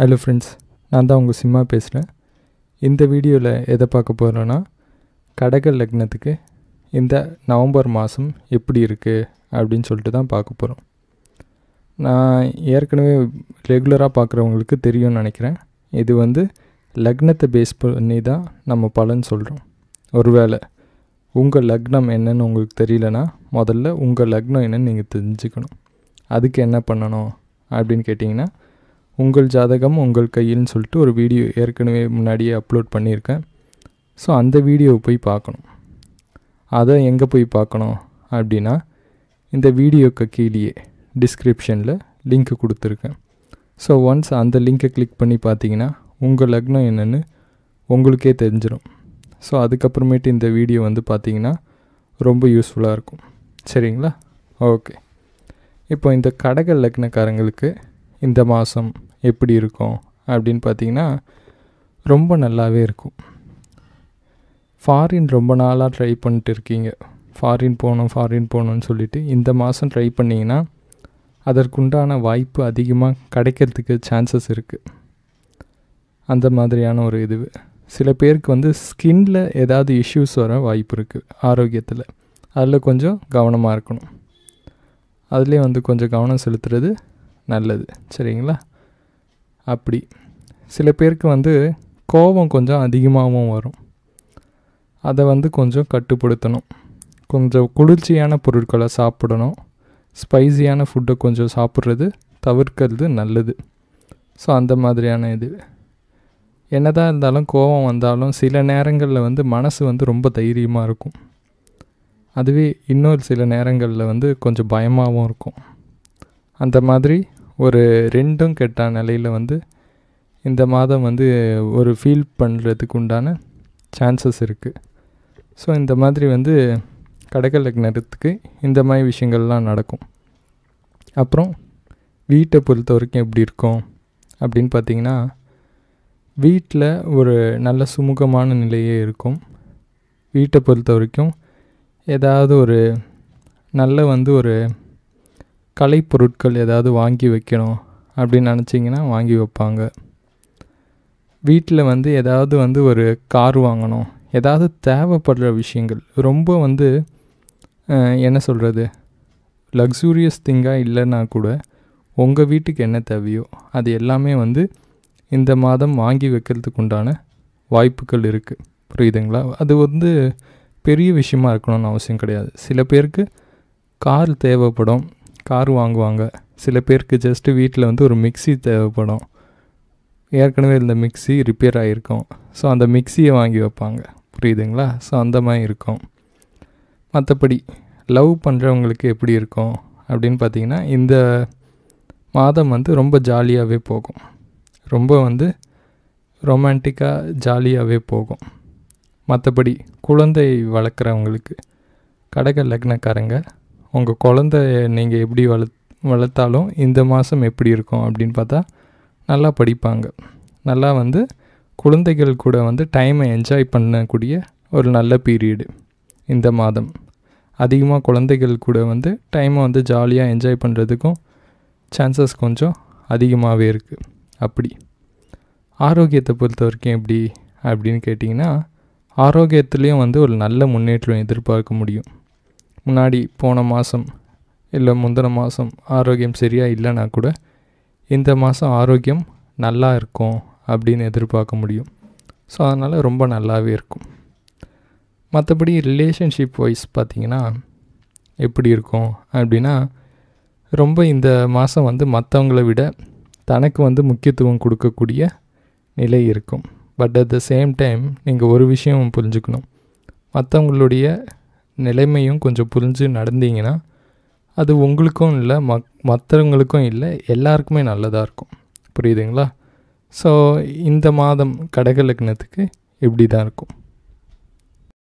hello friends நான் தான் உங்கள் சிம்மா பேசுகிறேன் இந்த வீடியோவில் எதை பார்க்க போகிறேன்னா கடகல் லக்னத்துக்கு இந்த நவம்பர் மாதம் எப்படி இருக்குது அப்படின்னு சொல்லிட்டு தான் பார்க்க போகிறோம் நான் ஏற்கனவே ரெகுலராக பார்க்குறவங்களுக்கு தெரியும்னு நினைக்கிறேன் இது வந்து லக்னத்தை பேஸ் பண்ணி தான் நம்ம பலன் சொல்கிறோம் ஒருவேளை உங்கள் லக்னம் என்னன்னு உங்களுக்கு தெரியலனா முதல்ல உங்கள் லக்னம் என்னன்னு நீங்கள் தெரிஞ்சுக்கணும் அதுக்கு என்ன பண்ணணும் அப்படின்னு கேட்டிங்கன்னா உங்கள் ஜாதகம் உங்கள் கையில்னு சொல்லிட்டு ஒரு வீடியோ ஏற்கனவே முன்னாடியே அப்லோட் பண்ணியிருக்கேன் ஸோ அந்த வீடியோவை போய் பார்க்கணும் அதை எங்கே போய் பார்க்கணும் அப்படின்னா இந்த வீடியோக்கு கீழே டிஸ்கிரிப்ஷனில் லிங்க்கு கொடுத்துருக்கேன் ஸோ ஒன்ஸ் அந்த லிங்க்கை கிளிக் பண்ணி பார்த்தீங்கன்னா உங்கள் லக்னம் என்னென்னு உங்களுக்கே தெரிஞ்சிடும் ஸோ அதுக்கப்புறமேட்டு இந்த வீடியோ வந்து பார்த்திங்கன்னா ரொம்ப யூஸ்ஃபுல்லாக இருக்கும் சரிங்களா ஓகே இப்போ இந்த கடக லக்னக்காரங்களுக்கு இந்த மாதம் எப்படி இருக்கும் அப்படின்னு பார்த்தீங்கன்னா ரொம்ப நல்லாவே இருக்கும் ஃபாரின் ரொம்ப நாளாக ட்ரை பண்ணிட்டு இருக்கீங்க ஃபாரின் போகணும் ஃபாரின் போகணும்னு சொல்லிவிட்டு இந்த மாதம் ட்ரை பண்ணிங்கன்னா அதற்குண்டான வாய்ப்பு அதிகமாக கிடைக்கிறதுக்கு சான்சஸ் இருக்குது அந்த மாதிரியான ஒரு இது சில பேருக்கு வந்து ஸ்கின்னில் ஏதாவது இஷ்யூஸ் வர வாய்ப்பு இருக்குது ஆரோக்கியத்தில் அதில் கொஞ்சம் கவனமாக இருக்கணும் அதுலேயே வந்து கொஞ்சம் கவனம் செலுத்துறது நல்லது சரிங்களா அப்படி சில பேருக்கு வந்து கோபம் கொஞ்சம் அதிகமாகவும் வரும் அதை வந்து கொஞ்சம் கட்டுப்படுத்தணும் கொஞ்சம் குளிர்ச்சியான பொருட்களை சாப்பிடணும் ஸ்பைஸியான ஃபுட்டை கொஞ்சம் சாப்பிட்றது தவிர்க்கிறது நல்லது ஸோ அந்த மாதிரியான இது என்னதான் இருந்தாலும் கோபம் வந்தாலும் சில நேரங்களில் வந்து மனசு வந்து ரொம்ப தைரியமாக இருக்கும் அதுவே இன்னொரு சில நேரங்களில் வந்து கொஞ்சம் பயமாகவும் இருக்கும் அந்த மாதிரி ஒரு ரெண்டும் கெட்ட நிலையில் வந்து இந்த மாதம் வந்து ஒரு ஃபீல் பண்ணுறதுக்கு உண்டான சான்சஸ் இருக்குது ஸோ இந்த மாதிரி வந்து கடக லக்னத்துக்கு இந்த மாதிரி விஷயங்கள்லாம் நடக்கும் அப்புறம் வீட்டை பொறுத்த வரைக்கும் எப்படி இருக்கும் அப்படின்னு பார்த்தீங்கன்னா வீட்டில் ஒரு நல்ல சுமூகமான நிலையே இருக்கும் வீட்டை பொறுத்த வரைக்கும் ஏதாவது ஒரு நல்ல வந்து ஒரு கலைப்பொருட்கள் ஏதாவது வாங்கி வைக்கணும் அப்படின்னு நினச்சிங்கன்னா வாங்கி வைப்பாங்க வீட்டில் வந்து எதாவது வந்து ஒரு கார் வாங்கணும் ஏதாவது தேவைப்படுற விஷயங்கள் ரொம்ப வந்து என்ன சொல்கிறது லக்ஸூரியஸ் திங்காக இல்லைன்னா கூட உங்கள் வீட்டுக்கு என்ன தேவையோ அது எல்லாமே வந்து இந்த மாதம் வாங்கி வைக்கிறதுக்கு உண்டான வாய்ப்புகள் இருக்குது புரியுதுங்களா அது வந்து பெரிய விஷயமா இருக்கணும்னு அவசியம் கிடையாது சில பேருக்கு கார் தேவைப்படும் கார் வாங்குவாங்க சில பேருக்கு ஜஸ்ட்டு வீட்டில் வந்து ஒரு மிக்சி தேவைப்படும் ஏற்கனவே இந்த மிக்சி ரிப்பேர் ஆகிருக்கும் ஸோ அந்த மிக்சியை வாங்கி வைப்பாங்க புரியுதுங்களா ஸோ அந்த மாதிரி இருக்கும் மற்றபடி லவ் பண்ணுறவங்களுக்கு எப்படி இருக்கும் அப்படின்னு பார்த்திங்கன்னா இந்த மாதம் வந்து ரொம்ப ஜாலியாகவே போகும் ரொம்ப வந்து ரொமான்டிக்காக ஜாலியாகவே போகும் மற்றபடி குழந்தை வளர்க்குறவங்களுக்கு கடக லக்னக்காரங்க உங்கள் குழந்தைய நீங்கள் எப்படி வளத் வளர்த்தாலும் இந்த மாதம் எப்படி இருக்கும் அப்படின்னு பார்த்தா நல்லா படிப்பாங்க நல்லா வந்து குழந்தைகள் கூட வந்து டைமை என்ஜாய் பண்ணக்கூடிய ஒரு நல்ல பீரியடு இந்த மாதம் அதிகமாக குழந்தைகள் கூட வந்து டைமை வந்து ஜாலியாக என்ஜாய் பண்ணுறதுக்கும் சான்சஸ் கொஞ்சம் அதிகமாகவே இருக்குது அப்படி ஆரோக்கியத்தை பொறுத்த வரைக்கும் எப்படி அப்படின்னு கேட்டிங்கன்னா ஆரோக்கியத்துலேயும் வந்து ஒரு நல்ல முன்னேற்றம் எதிர்பார்க்க முடியும் முன்னாடி போன மாதம் இல்லை முந்தின மாதம் ஆரோக்கியம் சரியாக இல்லைனா கூட இந்த மாதம் ஆரோக்கியம் நல்லா இருக்கும் அப்படின்னு எதிர்பார்க்க முடியும் ஸோ அதனால் ரொம்ப நல்லாவே இருக்கும் மற்றபடி ரிலேஷன்ஷிப் வைஸ் பார்த்திங்கன்னா எப்படி இருக்கும் அப்படின்னா ரொம்ப இந்த மாதம் வந்து மற்றவங்களை விட தனக்கு வந்து முக்கியத்துவம் கொடுக்கக்கூடிய நிலை இருக்கும் but at the same time நீங்கள் ஒரு விஷயம் புரிஞ்சுக்கணும் மற்றவங்களுடைய நிலைமையும் கொஞ்சம் புரிஞ்சு நடந்தீங்கன்னா அது உங்களுக்கும் இல்லை மக் மற்றவங்களுக்கும் இல்லை எல்லாருக்குமே நல்லதாக இருக்கும் புரியுதுங்களா ஸோ இந்த மாதம் கடக லக்னத்துக்கு இப்படி தான் இருக்கும்